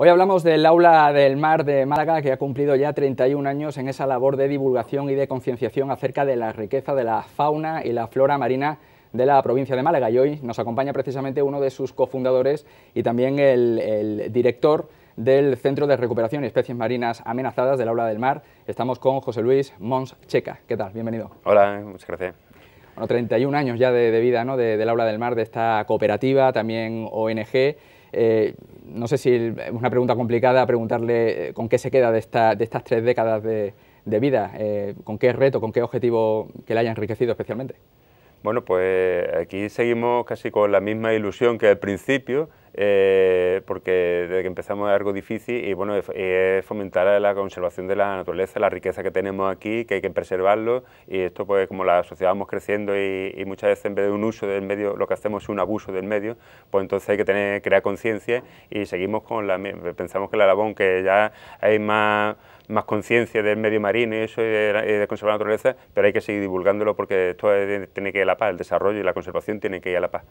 Hoy hablamos del Aula del Mar de Málaga, que ha cumplido ya 31 años en esa labor de divulgación y de concienciación acerca de la riqueza de la fauna y la flora marina de la provincia de Málaga. Y hoy nos acompaña precisamente uno de sus cofundadores y también el, director del Centro de Recuperación y Especies Marinas Amenazadas del Aula del Mar. Estamos con José Luis Mons Checa. ¿Qué tal? Bienvenido. Hola, muchas gracias. Bueno, 31 años ya de, vida del Aula del Mar, de esta cooperativa, también ONG. Eh, no sé si es una pregunta complicada preguntarle eh, con qué se queda de, estas tres décadas de, vida, eh, con qué reto, con qué objetivo que le haya enriquecido especialmente. Bueno, pues aquí seguimos casi con la misma ilusión que al principio, eh, porque desde que empezamos es algo difícil y bueno, es fomentar la conservación de la naturaleza, la riqueza que tenemos aquí, que hay que preservarlo y esto pues como la sociedad vamos creciendo y, muchas veces en vez de un uso del medio lo que hacemos es un abuso del medio, pues entonces hay que tener, crear conciencia y seguimos con la, pensamos que el alabón que ya hay más más conciencia del medio marino y eso, de, conservar la naturaleza, pero hay que seguir divulgándolo porque esto tiene que ir a la paz, el desarrollo y la conservación tienen que ir a la paz.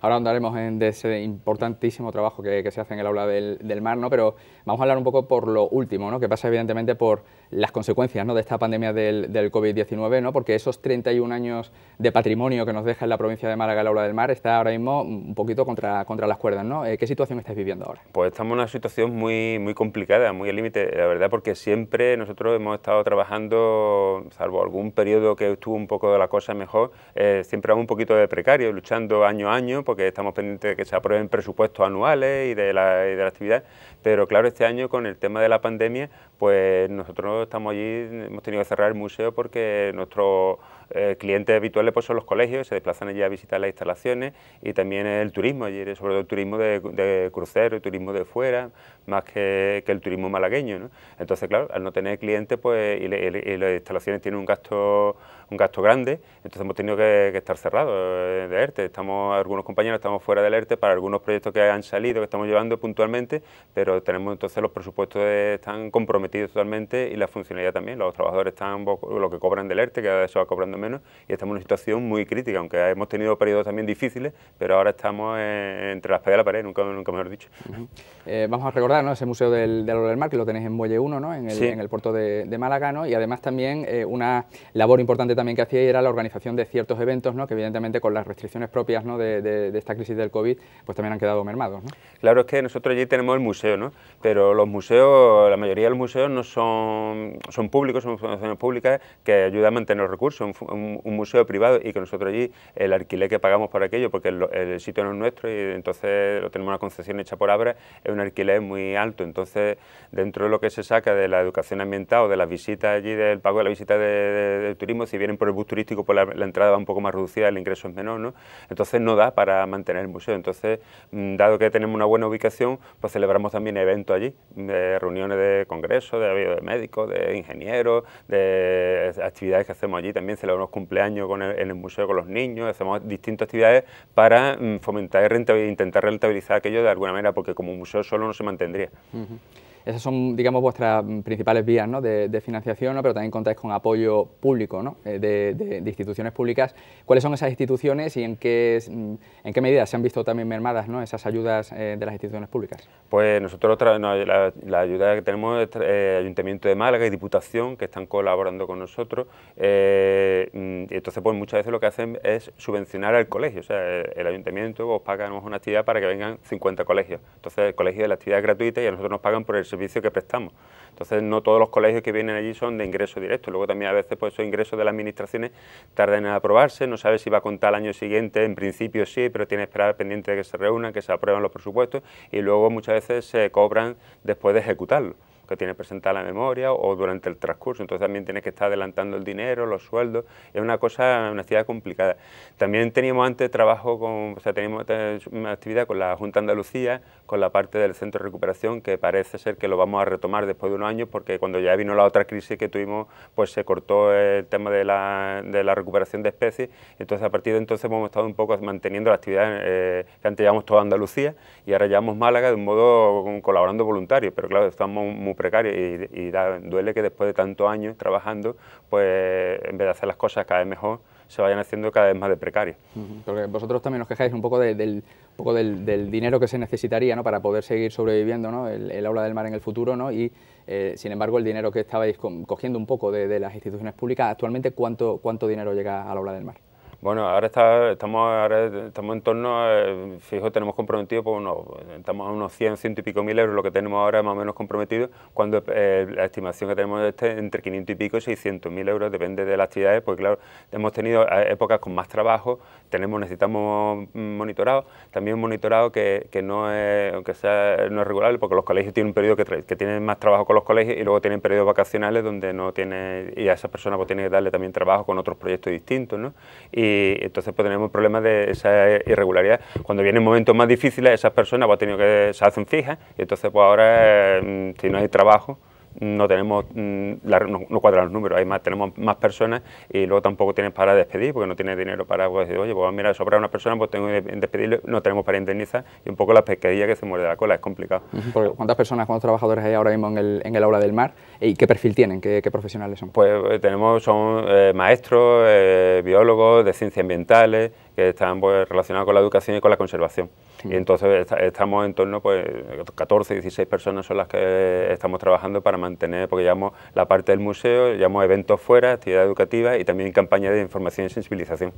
Ahora andaremos de ese importantísimo trabajo que, se hace en el aula del, mar, ¿no? pero vamos a hablar un poco por lo último, ¿no? que pasa evidentemente por las consecuencias ¿no? de esta pandemia del, COVID-19, ¿no? porque esos 31 años de patrimonio que nos deja en la provincia de Málaga el aula del mar está ahora mismo un poquito contra, contra las cuerdas. ¿no? Eh, ¿Qué situación estáis viviendo ahora? Pues estamos en una situación muy, muy complicada, muy al límite, la verdad, porque siempre nosotros hemos estado trabajando, salvo algún periodo que estuvo un poco de la cosa mejor, eh, siempre siempre un poquito de precario, luchando año a año, porque estamos pendientes de que se aprueben presupuestos anuales y de la, y de la actividad. Pero claro, este año con el tema de la pandemia, pues nosotros estamos allí, hemos tenido que cerrar el museo porque nuestros eh, clientes habituales pues, son los colegios, se desplazan allí a visitar las instalaciones y también el turismo, sobre todo el turismo de, crucero, el turismo de fuera, más que, el turismo malagueño. Entonces, claro, al no tener clientes pues, y, las instalaciones tienen un gasto, un gasto grande, entonces hemos tenido que, estar cerrados eh, de ERTE. Estamos, algunos compañeros estamos fuera del ERTE para algunos proyectos que han salido, que estamos llevando puntualmente, pero tenemos entonces los presupuestos están comprometidos totalmente y la funcionalidad también, los trabajadores están lo que cobran del ERTE, que ahora se va cobrando menos, y estamos en una situación muy crítica, aunque hemos tenido periodos también difíciles, pero ahora estamos eh, entre las paredes de la pared, nunca, nunca mejor dicho. Eh, vamos a recordar ¿no? ese museo del, del del Mar, que lo tenéis en Muelle 1, ¿no? en, el, puerto de, Málaga, y además también eh, una labor importante también que hacía era la organización de ciertos eventos, ¿no? que evidentemente con las restricciones propias de, esta crisis del COVID, pues también han quedado mermados. Claro, es que nosotros allí tenemos el museo, pero los museos, la mayoría de los museos no son, son públicos, son fundaciones públicas que ayudan a mantener los recursos, un, museo privado y que nosotros allí el alquiler que pagamos por aquello, porque el, sitio no es nuestro y entonces lo tenemos una concesión hecha por Abra, es un alquiler muy alto, entonces dentro de lo que se saca de la educación ambiental o de las visitas allí, del pago de la visita de, turismo, si vienen por el bus turístico, por pues la, entrada va un poco más reducida, el ingreso es menor, ¿no? Entonces no da para mantener el museo, entonces mm, dado que tenemos una buena ubicación, pues celebramos también evento eventos allí, de reuniones de congresos, de, médicos, de ingenieros, de actividades que hacemos allí, también celebramos cumpleaños en el museo con los niños, hacemos distintas actividades para mm, fomentar y intentar rentabilizar aquello de alguna manera, porque como museo solo no se mantendría. Esas son, digamos, vuestras principales vías de, financiación, pero también contáis con apoyo público eh, de, instituciones públicas. ¿Cuáles son esas instituciones y en qué, mm, en qué medida se han visto también mermadas esas ayudas eh, de las instituciones públicas? Pues nosotros la, ayuda que tenemos es el eh, Ayuntamiento de Málaga y Diputación, que están colaborando con nosotros. Eh, mm, entonces, pues muchas veces lo que hacen es subvencionar al colegio. O sea, el, ayuntamiento os paga una actividad para que vengan 50 colegios. Entonces, el colegio de la actividad gratuita y a nosotros nos pagan por el servicio que prestamos. Entonces, no todos los colegios que vienen allí son de ingreso directo. Luego también a veces pues, esos ingresos de las administraciones tardan en aprobarse, no sabe si va a contar el año siguiente, en principio sí, pero tiene que esperar pendiente de que se reúnan, que se aprueben los presupuestos y luego muchas veces se cobran después de ejecutarlo tiene tiene presentada la memoria o durante el transcurso, entonces también tienes que estar adelantando el dinero, los sueldos, es una cosa, una actividad complicada. También teníamos antes trabajo con, o sea, teníamos eh, una actividad con la Junta Andalucía, con la parte del Centro de Recuperación, que parece ser que lo vamos a retomar después de unos años, porque cuando ya vino la otra crisis que tuvimos, pues se cortó el tema de la, recuperación de especies, entonces a partir de entonces hemos estado un poco manteniendo la actividad eh, que antes llevamos toda Andalucía y ahora llevamos Málaga de un modo colaborando voluntario, pero claro, estamos muy precario y, duele que después de tantos años trabajando, pues en vez de hacer las cosas cada vez mejor, se vayan haciendo cada vez más de precario. vosotros también os quejáis un poco, del, poco del, dinero que se necesitaría ¿no? para poder seguir sobreviviendo, el, aula del mar en el futuro, y eh, sin embargo el dinero que estabais cogiendo un poco de, las instituciones públicas, actualmente ¿cuánto, cuánto dinero llega al aula del mar? Bueno, ahora está, estamos, estamos en torno, fijo, tenemos comprometido, por pues, unos, estamos a unos 100, ciento y pico mil euros, lo que tenemos ahora más o menos comprometido, cuando eh, la estimación que tenemos es este, entre 500 y pico y 600 mil euros, depende de las actividades, porque claro, hemos tenido eh, épocas con más trabajo, tenemos, necesitamos monitorado, también monitorado que, no es, aunque sea, no es regular, porque los colegios tienen un periodo que, que tienen más trabajo con los colegios y luego tienen periodos vacacionales donde no tiene, y a esa persona pues tiene que darle también trabajo con otros proyectos distintos, ¿no? Y, y entonces pues tenemos problemas de esa irregularidad. Cuando vienen momentos más difíciles, esas personas pues, tenido que, se hacen fijas y entonces pues ahora, eh, si no hay trabajo, no tenemos mm, la, no, cuadran los números, hay más, tenemos más personas y luego tampoco tienes para despedir porque no tienes dinero para pues, decir, oye, pues mira, sobra una persona, pues tengo que despedirle, no tenemos para indemnizar y un poco la pesquería que se muerde la cola, es complicado. ¿Cuántas personas, cuántos trabajadores hay ahora mismo en el, en el aula del mar y qué perfil tienen, qué, profesionales son? Pues eh, tenemos, son eh, maestros, eh, biólogos de ciencias ambientales que están pues, relacionados con la educación y con la conservación. Y entonces estamos en torno, pues 14, 16 personas son las que estamos trabajando para mantener, porque llevamos la parte del museo, llevamos eventos fuera, actividad educativa y también campañas de información y sensibilización.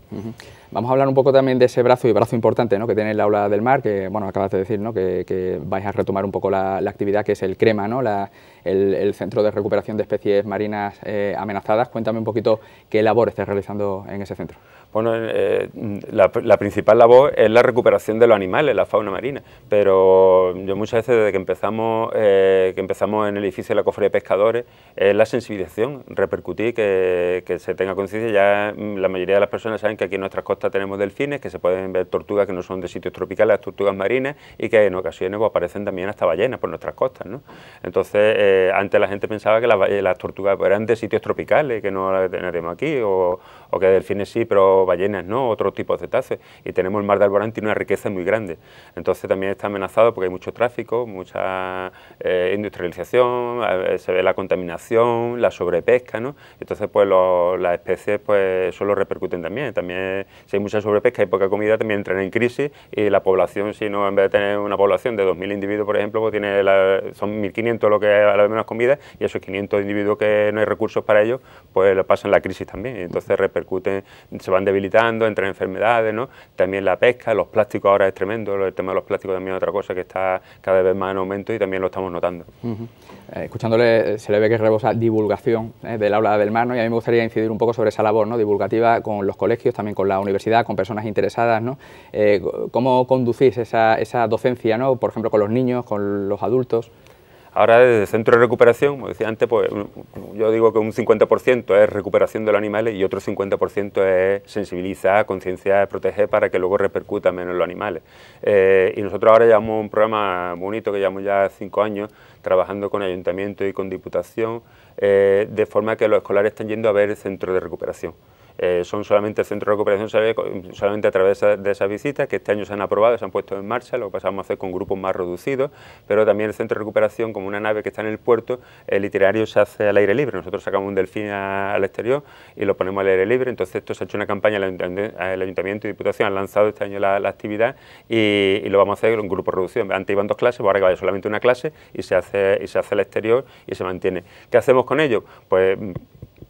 Vamos a hablar un poco también de ese brazo y brazo importante ¿no? que tiene el aula del mar, que bueno, acabas de decir ¿no? que, que vais a retomar un poco la, la actividad que es el crema, ¿no? La, el, Centro de Recuperación de Especies Marinas eh, Amenazadas. Cuéntame un poquito qué labor estás realizando en ese centro. Bueno, eh, mm, la, principal labor es la recuperación de los animales, la fauna marina, pero yo muchas veces desde que empezamos, eh, que empezamos en el edificio de la Cofre de pescadores, es la sensibilización, repercutir, que, que se tenga conciencia, ya mm, la mayoría de las personas saben que aquí en nuestras costas tenemos delfines, que se pueden ver tortugas que no son de sitios tropicales, las tortugas marinas, y que en ocasiones pues, aparecen también hasta ballenas por nuestras costas, ¿no? Entonces, eh, antes la gente pensaba que eh, las, tortugas eran de sitios tropicales, que no las tenemos aquí, o, que delfines sí, pero ballenas no, otro tipo de cetáceos. Y tenemos el mar de Alborán, tiene una riqueza muy grande. Entonces también está amenazado porque hay mucho tráfico, mucha eh, industrialización, se ve la contaminación, la sobrepesca, ¿no? Entonces, pues las especies, pues eso lo repercuten también. También, si hay mucha sobrepesca y poca comida, también entran en crisis y la población, si no, en vez de tener una población de 2.000 individuos, por ejemplo, pues tiene son 1.500 lo que es menos comida y esos 500 individuos que no hay recursos para ellos, pues lo pasan la crisis también. entonces repercuten, se van debilitando, entran enfermedades, ¿no? También la pesca, los plásticos ahora es tremendo, el tema de los plásticos también es otra cosa que está cada vez más en aumento y también lo estamos notando. Eh, escuchándole eh, se le ve que rebosa divulgación eh, del aula del mar, Y a mí me gustaría incidir un poco sobre esa labor, ¿no? Divulgativa con los colegios, también con la universidad, con personas interesadas, ¿Cómo conducís esa, esa docencia, ¿no? Por ejemplo, con los niños, con los adultos. Ahora desde el centro de recuperación, como decía antes, pues yo digo que un 50% es recuperación de los animales y otro 50% es sensibilizar, concienciar, proteger para que luego repercuta menos los animales. Eh, y nosotros ahora llevamos un programa bonito que llevamos ya cinco años trabajando con ayuntamiento y con diputación, eh, de forma que los escolares están yendo a ver el centro de recuperación. Eh, son solamente centro de recuperación solamente a través de esas visitas que este año se han aprobado, se han puesto en marcha, lo pasamos a hacer con grupos más reducidos, pero también el centro de recuperación, como una nave que está en el puerto, el literario se hace al aire libre, nosotros sacamos un delfín al exterior y lo ponemos al aire libre, entonces esto se ha hecho una campaña, el Ayuntamiento y Diputación han lanzado este año la, actividad y, lo vamos a hacer en grupos reducidos, antes iban dos clases, pues ahora que vaya solamente una clase y se hace, y se hace al exterior y se mantiene. ¿Qué hacemos con ello? Pues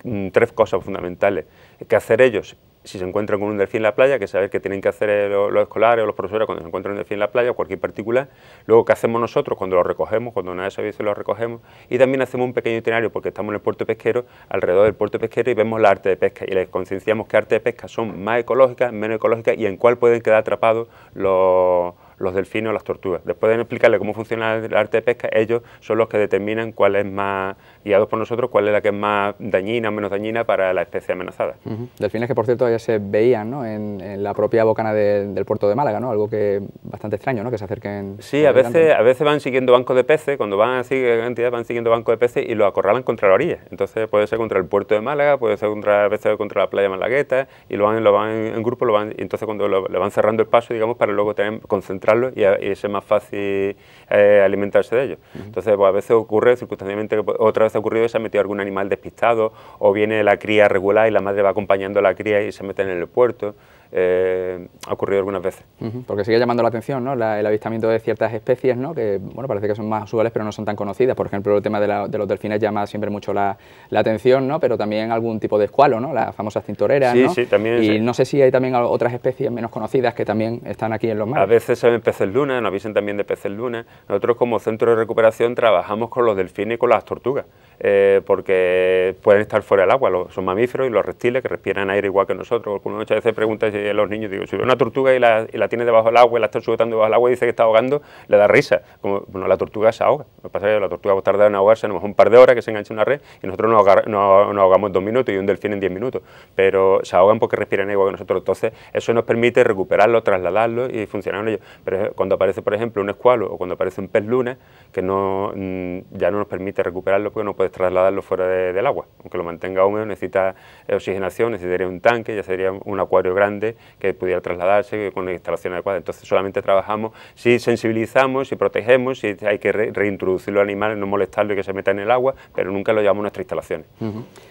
Mm, tres cosas fundamentales. ¿Qué hacer ellos? Si se encuentran con un delfín en la playa, que saber qué tienen que hacer eh, los, escolares o los profesores cuando se encuentran un delfín en la playa o cualquier particular. Luego, ¿qué hacemos nosotros cuando lo recogemos, cuando una de esas lo recogemos? Y también hacemos un pequeño itinerario, porque estamos en el puerto pesquero, alrededor del puerto pesquero y vemos la arte de pesca y les concienciamos qué arte de pesca son más ecológicas, menos ecológicas y en cuál pueden quedar atrapados los los delfines o las tortugas. Después de explicarle cómo funciona el arte de pesca, ellos son los que determinan cuál es más, guiados por nosotros, cuál es la que es más dañina o menos dañina para la especie amenazada. Delfines que, por cierto, ya se veían ¿no? en, la propia bocana del puerto de Málaga, ¿no? algo que bastante extraño, ¿no? que se acerquen. Sí, a veces, a veces van siguiendo bancos de peces, cuando van así, cantidad van siguiendo bancos de peces y los acorralan contra la orilla. Entonces puede ser contra el puerto de Málaga, puede ser contra, a veces contra la playa Malagueta, y lo van, lo van en grupo, lo van, y entonces cuando lo, van cerrando el paso, digamos, para luego tener, concentrar y, es más fácil eh, alimentarse de ellos. Entonces, pues, a veces ocurre, circunstancialmente, pues, otra vez ha ocurrido que se ha metido algún animal despistado o viene la cría regular y la madre va acompañando a la cría y se mete en el puerto eh, ha ocurrido algunas veces. porque sigue llamando la atención ¿no? el avistamiento de ciertas especies ¿no? que bueno, parece que son más usuales pero no son tan conocidas. Por ejemplo, el tema de, los delfines llama siempre mucho la, atención, ¿no? pero también algún tipo de escualo, ¿no? las famosas cintoreras, también. Y no sé si hay también otras especies menos conocidas que también están aquí en los mares. A veces se ven peces luna, nos avisen también de peces luna. Nosotros como centro de recuperación trabajamos con los delfines y con las tortugas, eh, porque pueden estar fuera del agua, son mamíferos y los reptiles que respiran aire igual que nosotros. uno muchas veces preguntas. si los niños digo, si ve una tortuga y la, tiene debajo del agua y la está sujetando debajo del agua y dice que está ahogando, le da risa. Como, bueno, la tortuga se ahoga. Lo que pasa es que la tortuga va a tardar en ahogarse a lo un par de horas que se enganche una red y nosotros nos, ahogamos en dos minutos y un delfín en diez minutos. Pero se ahogan porque respiran igual que nosotros. Entonces, eso nos permite recuperarlo, trasladarlo y funcionar con ellos. Pero cuando aparece, por ejemplo, un escualo o cuando aparece un pez lunes que no, mm, ya no nos permite recuperarlo porque no puedes trasladarlo fuera del agua. Aunque lo mantenga húmedo, necesita oxigenación, necesitaría un tanque, ya sería un acuario grande que pudiera trasladarse con la instalación adecuada. Entonces solamente trabajamos si sensibilizamos, si protegemos, si hay que reintroducir los animales, no molestarlos y que se metan en el agua, pero nunca lo llevamos a nuestras instalaciones.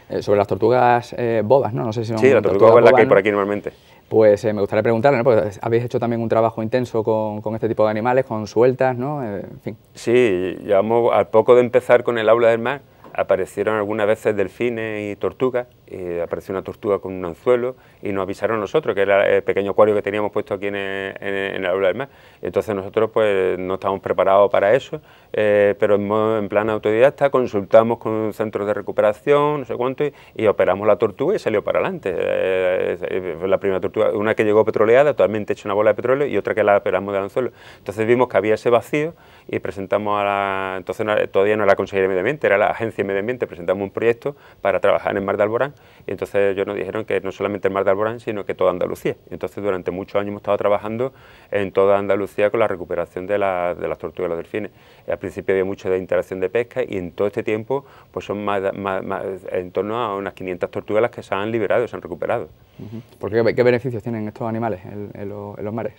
Eh, sobre las tortugas eh, bobas, ¿no? sé si Sí, la tortuga boba es la que hay por aquí normalmente. Pues eh, me gustaría preguntarle, ¿no? Pues, habéis hecho también un trabajo intenso con, este tipo de animales, con sueltas, ¿no? en fin. Sí, llevamos, al poco de empezar con el aula del mar, aparecieron algunas veces delfines y tortugas, eh, apareció una tortuga con un anzuelo y nos avisaron nosotros, que era el pequeño acuario que teníamos puesto aquí en el, aula del mar. Entonces nosotros pues no estábamos preparados para eso, eh, pero en, plan autodidacta consultamos con centros de recuperación, no sé cuánto, y, operamos la tortuga y salió para adelante. Eh, eh, la primera tortuga, una que llegó petroleada, totalmente hecha una bola de petróleo, y otra que la operamos del anzuelo. Entonces vimos que había ese vacío y presentamos a la, entonces todavía no era la Consejería de Medio Ambiente, era la Agencia de Medio Ambiente, presentamos un proyecto para trabajar en el Mar de Alborán y entonces ellos nos dijeron que no solamente el Mar de Alborán, sino que toda Andalucía. Entonces durante muchos años hemos estado trabajando en toda Andalucía con la recuperación de, las tortugas y los delfines. al principio había mucho de interacción de pesca y en todo este tiempo pues son más, en torno a unas 500 tortugas las que se han liberado, se han recuperado. ¿Por qué, beneficios tienen estos animales en los mares?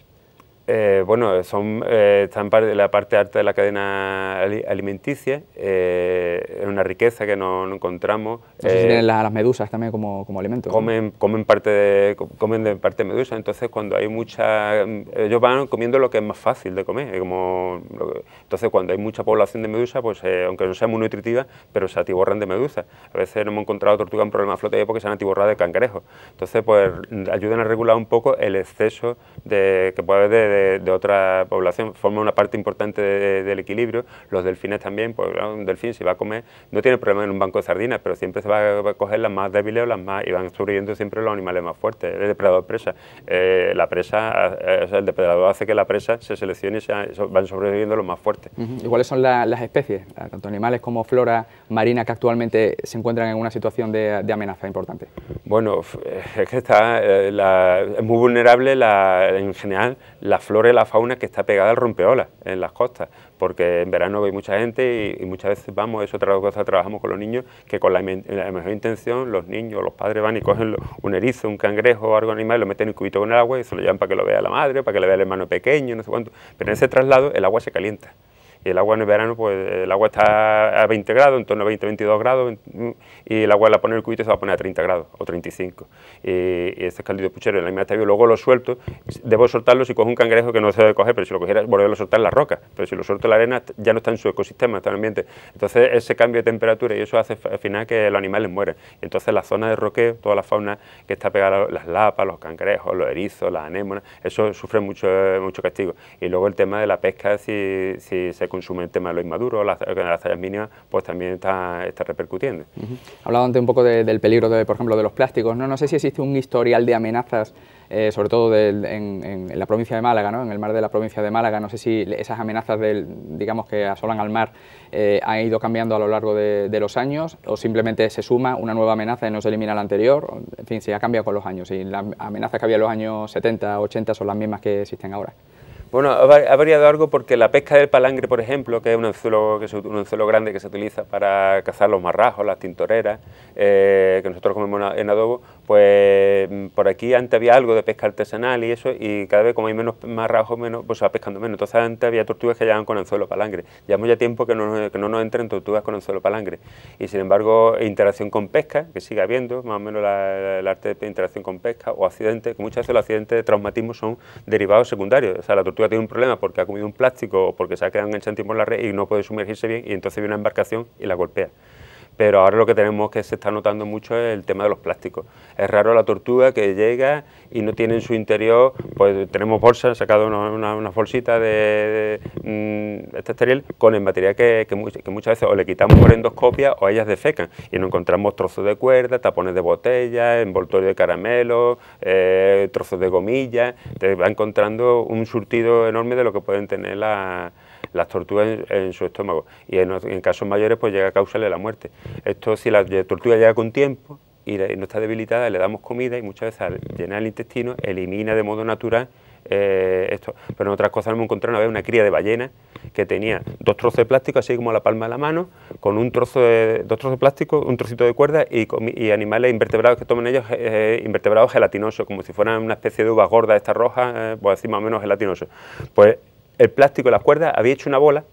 Eh, bueno, son, eh, están en la parte alta de la cadena alimenticia, eh, es una riqueza que no, encontramos. Entonces, eh, tienen las medusas también como, como alimento. Comen, comen, parte de, comen de parte de medusa, entonces cuando hay mucha... Mm, ellos van comiendo lo que es más fácil de comer, entonces cuando hay mucha población de medusa, pues eh, aunque no sea muy nutritiva, pero se atiborran de medusa. A veces no hemos encontrado tortuga en problemas flote porque se han atiborrado de cangrejos. Entonces, pues mm, ayudan a regular un poco el exceso de, que puede haber de de, otra población, forma una parte importante del equilibrio, los delfines también, pues un delfín si va a comer, no tiene problema en un banco de sardinas, pero siempre se va a coger las más débiles o las más, y van sobreviviendo siempre los animales más fuertes, el depredador-presa, eh, la presa, eh, el depredador hace que la presa se seleccione y van sobreviviendo los más fuertes. ¿Y cuáles son las especies, ah, tanto animales como flora marina que actualmente se encuentran en una situación de, amenaza importante? Bueno, eh, es que está, muy vulnerable en general la y la fauna que está pegada al rompeolas en las costas, porque en verano hay mucha gente y, muchas veces vamos, eso otra cosa trabajamos con los niños, que con la, mejor intención los niños, los padres van y cogen un erizo, un cangrejo o algo animal, y lo meten en un cubito con el agua y se lo llevan para que lo vea la madre, para que le vea el hermano pequeño, no sé cuánto, pero en ese traslado el agua se calienta. Y el agua en el verano, pues el agua está a 20 grados, en torno a 20, 22 grados, y el agua la pone en el cubito se va a poner a 30 grados o 35. Y, ese este caldito puchero en la misma vivo... luego lo suelto, debo soltarlo si coge un cangrejo que no se debe coger, pero si lo cogiera, volverlo a soltar en la roca. Pero si lo suelto en la arena, ya no está en su ecosistema, está en el ambiente. Entonces, ese cambio de temperatura y eso hace al final que los animales mueren. entonces, la zona de roqueo, toda la fauna que está pegada, las lapas, los cangrejos, los erizos, las anémonas, eso sufre mucho, mucho castigo. Y luego el tema de la pesca, si, si se consume el tema de lo inmaduro las, eh, las tallas mínimas, pues también está, está repercutiendo. Uh antes un poco del peligro, de, por ejemplo, de los plásticos. No, no sé si existe un historial de amenazas, eh, sobre todo en, la provincia de Málaga, ¿no? en el mar de la provincia de Málaga. No sé si esas amenazas, del, digamos, que asolan al mar eh, han ido cambiando a lo largo de, los años o simplemente se suma una nueva amenaza y no se elimina la anterior. En fin, se ha cambiado con los años y las amenazas que había en los años 70, 80 son las mismas que existen ahora. Bueno, ha variado algo porque la pesca del palangre, por ejemplo, que es un anzuelo, un grande que se utiliza para cazar los marrajos, las tintoreras, eh, que nosotros comemos en adobo, pues mm, por aquí antes había algo de pesca artesanal y eso, y cada vez como hay menos rajos menos, pues se va pescando menos. Entonces antes había tortugas que llegaban con anzuelo palangre. Llevamos ya tiempo que no, que no nos entren tortugas con anzuelo palangre. Y sin embargo, interacción con pesca, que sigue habiendo, más o menos la, el arte de interacción con pesca, o accidentes, que muchas veces los accidentes de traumatismo son derivados secundarios. O sea, la tortuga tiene un problema porque ha comido un plástico o porque se ha quedado enganchado por la red y no puede sumergirse bien, y entonces viene una embarcación y la golpea pero ahora lo que tenemos que se está notando mucho es el tema de los plásticos. Es raro la tortuga que llega y no tiene en su interior, pues tenemos bolsas, sacado una, una bolsitas de, mm, este esteril con el material que, muchas veces o le quitamos por endoscopia o ellas defecan y no encontramos trozos de cuerda, tapones de botella, envoltorio de caramelo, eh, trozos de gomilla, te va encontrando un surtido enorme de lo que pueden tener las las tortugas en, su estómago y en, casos mayores pues llega a causarle la muerte. Esto si la tortuga llega con tiempo y, no está debilitada, le damos comida y muchas veces al llenar el intestino elimina de modo natural eh, esto. Pero en otras cosas me encontrado una vez una cría de ballena que tenía dos trozos de plástico, así como la palma de la mano, con un trozo de, dos trozos de plástico, un trocito de cuerda y, animales invertebrados que toman ellos, eh, eh, invertebrados gelatinosos, como si fueran una especie de uva gorda, esta roja, pues así más o menos gelatinoso. Pues el plástico de las cuerdas había hecho una bola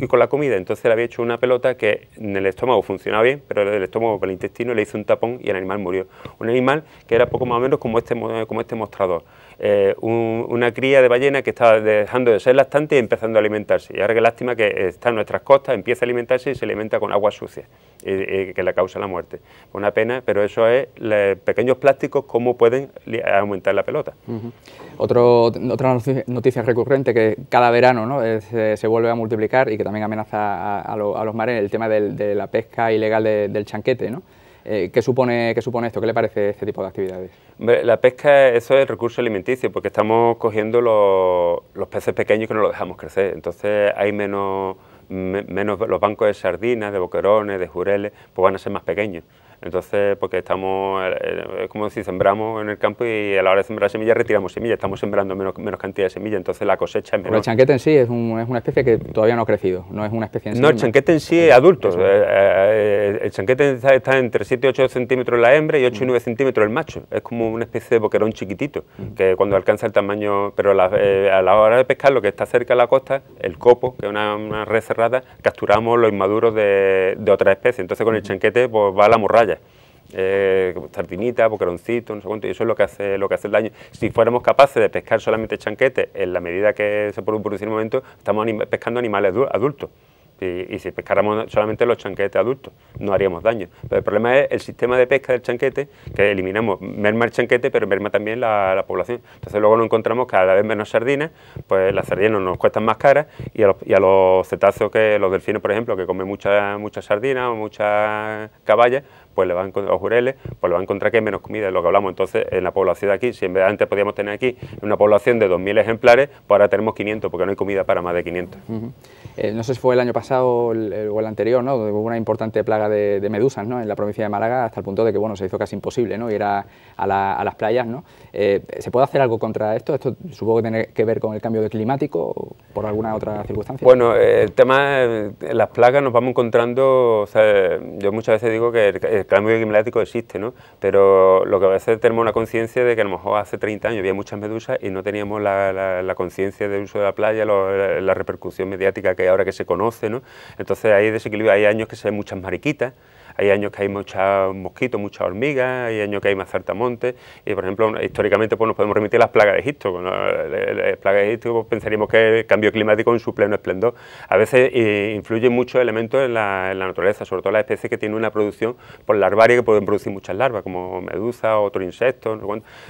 y con la comida, entonces le había hecho una pelota que en el estómago funcionaba bien, pero en el estómago, con el intestino, le hizo un tapón y el animal murió. Un animal que era poco más o menos como este como este mostrador. Eh, una cría de ballena que está dejando de ser lactante y empezando a alimentarse. Y ahora qué lástima que está en nuestras costas, empieza a alimentarse y se alimenta con agua sucia, ...y que le causa la muerte. Una pena, pero eso es pequeños plásticos, cómo pueden aumentar la pelota. otra noticia, recurrente que cada verano ¿no? Eh, se, vuelve a multiplicar y que también amenaza a, los mares, el tema de la pesca ilegal del chanquete. ¿no? Eh, ¿qué, supone, ¿Qué supone esto? ¿Qué le parece este tipo de actividades? la pesca, eso es el recurso alimenticio, porque estamos cogiendo los, peces pequeños que no los dejamos crecer, entonces hay menos, menos los bancos de sardinas, de boquerones, de jureles, pues van a ser más pequeños. Entonces, porque estamos, es eh, eh, como si sembramos en el campo y a la hora de sembrar semillas retiramos semillas, estamos sembrando menos, cantidad de semillas, entonces la cosecha es menor. Pero el chanquete en sí es, una especie que todavía no ha crecido, no es una especie en sí. No, el chanquete en sí es adulto, eh, el chanquete está, entre 7 y 8 centímetros la hembra y 8 y 9 centímetros el macho, es como una especie de boquerón chiquitito, mm. que cuando alcanza el tamaño, pero a la, hora de pescar lo que está cerca de la costa, el copo, que es una, red cerrada, capturamos los inmaduros de, otra especie, entonces con el mm. chanquete pues, va a la morralla ...sardinitas, Eh, sardinita, boqueroncito, no sé cuánto, y eso es lo que hace lo que hace el daño. Si fuéramos capaces de pescar solamente chanquetes en la medida que se produce en el momento, estamos pescando animales adultos. Y, si pescáramos solamente los chanquetes adultos, no haríamos daño. Pero el problema es el sistema de pesca del chanquete, que eliminamos, merma el chanquete, pero merma también la, la población. Entonces luego nos encontramos cada vez menos sardinas, pues las sardinas nos cuestan más caras y a los, cetáceos, que los delfines, por ejemplo, que comen muchas mucha sardinas o muchas caballas, pues le van a encontrar, pues le va a encontrar que hay menos comida, es lo que hablamos. Entonces, en la población de aquí, si en vez de antes podíamos tener aquí una población de 2.000 ejemplares, pues ahora tenemos 500, porque no hay comida para más de 500. Eh, no sé si fue el año pasado o el, anterior, ¿no? Hubo una importante plaga de, medusas, ¿no? En la provincia de Málaga, hasta el punto de que, bueno, se hizo casi imposible, ¿no? Ir a, las playas, ¿no? Eh, ¿Se puede hacer algo contra esto? Esto supongo que tiene que ver con el cambio climático o por alguna otra circunstancia. Bueno, eh, el tema, las plagas nos vamos encontrando, o sea, yo muchas veces digo que cambio climático existe, ¿no? pero lo que a veces tenemos una conciencia de que a lo mejor hace 30 años había muchas medusas y no teníamos la, conciencia del uso de la playa, la, repercusión mediática que ahora que se conoce, ¿no? entonces hay desequilibrio, hay años que se ven muchas mariquitas, hay años que hay muchos mosquitos, muchas hormigas, hay años que hay más saltamontes, y por ejemplo, históricamente pues, nos podemos remitir a las plagas de Egipto, las plagas de Egipto pues, pensaríamos que el cambio climático en su pleno esplendor, a veces influye eh, influyen muchos elementos en la, naturaleza, sobre todo las especies que tienen una producción por larvaria que pueden producir muchas larvas, como medusas, otros insectos,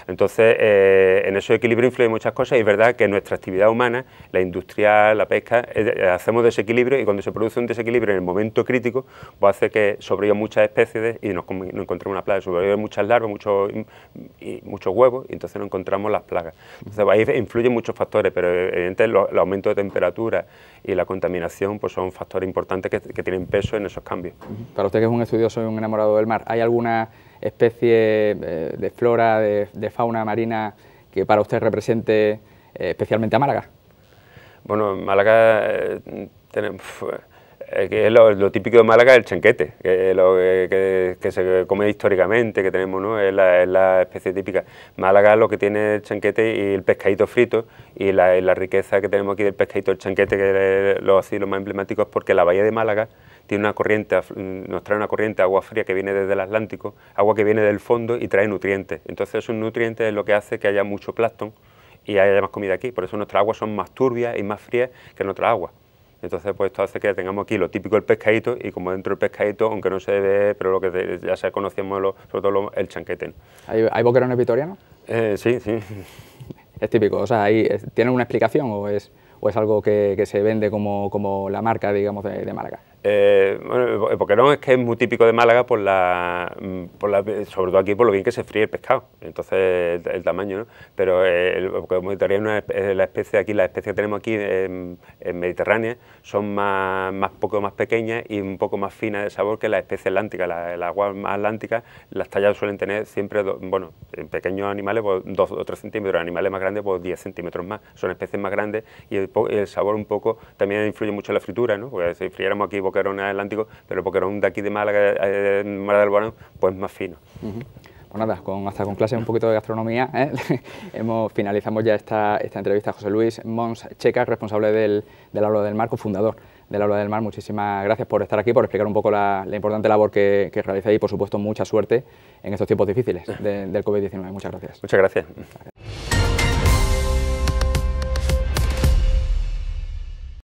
entonces eh, en ese equilibrio influyen muchas cosas y es verdad que nuestra actividad humana, la industrial, la pesca, hacemos desequilibrio y cuando se produce un desequilibrio en el momento crítico, pues hace que sobrevivamos muchas especies y no encontramos una plaga de supervivencia, muchas larvas, muchos mucho huevos, y entonces no encontramos las plagas. Entonces ahí influyen muchos factores, pero eh, evidentemente el, aumento de temperatura y la contaminación pues son factores importantes que, tienen peso en esos cambios. Para usted que es un estudioso y un enamorado del mar, ¿hay alguna especie eh, de flora, de, fauna marina que para usted represente eh, especialmente a Málaga? Bueno, Málaga tenemos eh, lo, típico de Málaga el chanquete, que, lo, que, se come históricamente, que tenemos, Es la, especie típica. Málaga lo que tiene el chanquete y el pescadito frito, y la, riqueza que tenemos aquí del pescadito, el chanquete, que lo, así, lo más emblemático, es porque la bahía de Málaga tiene una corriente, nos trae una corriente de agua fría que viene desde el Atlántico, agua que viene del fondo y trae nutrientes. Entonces esos nutrientes es lo que hace que haya mucho plancton y haya más comida aquí. Por eso nuestras aguas son más turbias y más frías que en otras aguas. Entonces, pues esto hace que tengamos aquí lo típico del pescadito y como dentro del pescadito, aunque no se ve, pero lo que ya se conocemos, sobre todo el chanqueten. ¿Hay, ¿Hay, boquerones vitorianos? Eh, sí, sí. Es típico, o sea, ¿tienen una explicación o es, o es algo que, se vende como, como la marca, digamos, de, de Málaga? Eh, bueno, el eh, boquerón es que es muy típico de Málaga, mm, por la, sobre todo aquí por lo bien que se fríe el pescado, entonces el, tamaño, ¿no? pero eh, el boquerón mediterráneo es eh, la especie aquí, ...la especie que tenemos aquí en, Mediterránea son más, poco más pequeñas y un poco más finas de sabor que las especies atlánticas, las, agua más las tallas suelen tener siempre, bueno, en pequeños animales pues, 2 o 3 centímetros, animales más grandes pues 10 centímetros más, son especies más grandes y el, sabor un poco también influye mucho en la fritura, ¿no? porque si friéramos aquí un atlántico, pero el boquerón de aquí de Málaga, eh, del Barón, pues más fino. Pues nada, con, hasta con clase un poquito de gastronomía, ¿eh? Hemos, finalizamos ya esta, esta entrevista. José Luis Mons Checa, responsable del, del Aula del Mar, cofundador del Aula del Mar, muchísimas gracias por estar aquí, por explicar un poco la, importante labor que, realiza realizáis y, por supuesto, mucha suerte en estos tiempos difíciles del COVID-19. Muchas gracias. Muchas gracias.